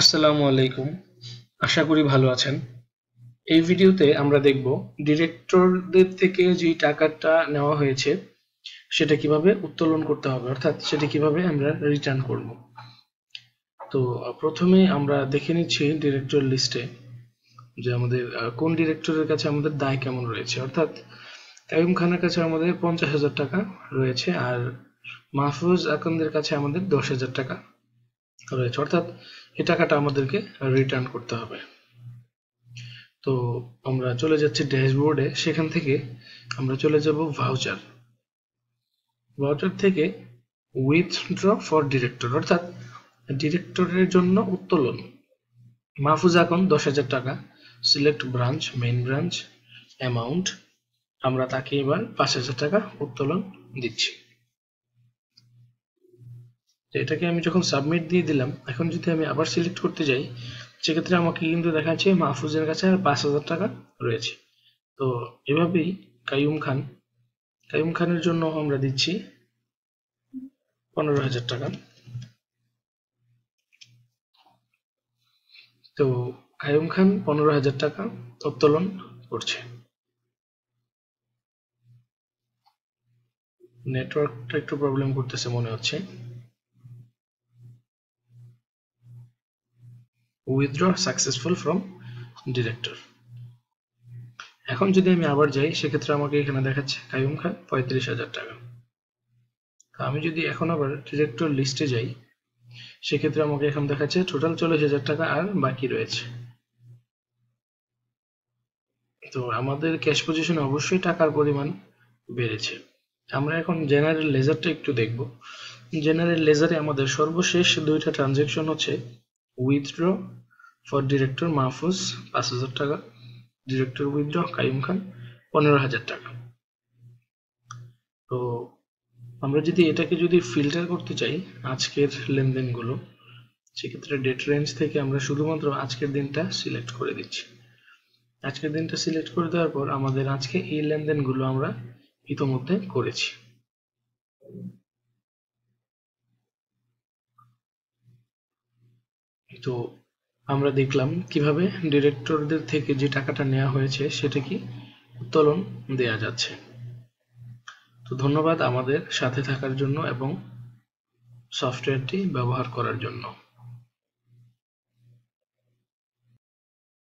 আসসালামু আলাইকুম আশা করি ভালো আছেন এই ভিডিওতে আমরা দেখব ডিরেক্টরদের থেকে যে টাকাটা নেওয়া হয়েছে সেটা কিভাবে উত্তোলন করতে হবে অর্থাৎ সেটা কিভাবে আমরা রিটার্ন করব তো প্রথমে আমরা দেখে নিচ্ছি ডিরেক্টর লিস্টে যে আমাদের কোন ডিরেক্টরের কাছে আমাদের দায় কেমন রয়েছে অর্থাৎ কাইম খানের কাছে আমাদের পঞ্চাশ হাজার টাকা রয়েছে আর মাহফুজ আকন্দের কাছে আমাদের দশ হাজার টাকা রয়েছে অর্থাৎ এই টাকাটা আমাদেরকে রিটার্ন করতে হবে তো আমরা চলে যাচ্ছি ড্যাশবোর্ডে সেখান থেকে আমরা চলে যাব ভাউচার ভাউচার থেকে উইথড্র ফর ডিরেক্টর অর্থাৎ ডিরেক্টরের জন্য উত্তোলন মাহফুজ আকন দশ হাজার টাকা select branch main branch amount আমরা তাকে এবার পাঁচ হাজার টাকা উত্তোলন দিচ্ছি এটাকে আমি যখন সাবমিট দিয়ে দিলাম এখন যদি আমি আবার সিলেক্ট করতে যাই সেক্ষেত্রে আমাকে কিন্তু দেখা যাচ্ছে মাহফুজের কাছে আর পাঁচ হাজার টাকা রয়েছে তো এভাবেই কাইম খান কাইম খানের জন্য আমরা দিচ্ছি পনেরো হাজার টাকা তো কায়ুম খান পনেরো হাজার টাকা উত্তোলন করছে নেটওয়ার্কটা একটু প্রবলেম করতেছে মনে হচ্ছে withdraw successful from director এখন যদি আমি আবার যাই সেক্ষেত্রে আমাকে এখানে দেখাচ্ছে কায়ুম খান পঁয়ত্রিশ হাজার টাকা আমি যদি এখন আবার ডিরেক্টর লিস্টে যাই সেক্ষেত্রে আমাকে এখন দেখাচ্ছে টোটাল চল্লিশ হাজার টাকা আর বাকি রয়েছে তো আমাদের ক্যাশ পজিশনে অবশ্যই টাকার পরিমাণ বেড়েছে আমরা এখন জেনারেল লেজারটা একটু দেখব জেনারেল লেজারে আমাদের সর্বশেষ দুইটা ট্রানজেকশন হচ্ছে উইথড্র ফর ডিরেক্টর মাহফুজ পাঁচ হাজার টাকা ডিরেক্টর উইথড্র কাইম খান পনেরো হাজার টাকা তো আমরা যদি এটাকে যদি ফিল্টার করতে চাই আজকের লেনদেনগুলো সেক্ষেত্রে ডেট রেঞ্জ থেকে আমরা শুধুমাত্র আজকের দিনটা সিলেক্ট করে দিচ্ছি আজকের দিনটা সিলেক্ট করে দেওয়ার পর আমাদের আজকে এই লেনদেনগুলো আমরা ইতোমধ্যে করেছি তো আমরা দেখলাম কিভাবে ডিরেক্টরদের থেকে যে টাকাটা নেওয়া হয়েছে সেটা কি উত্তোলন দেয়া যাচ্ছে তো ধন্যবাদ আমাদের সাথে থাকার জন্য এবং সফটওয়্যারটি ব্যবহার করার জন্য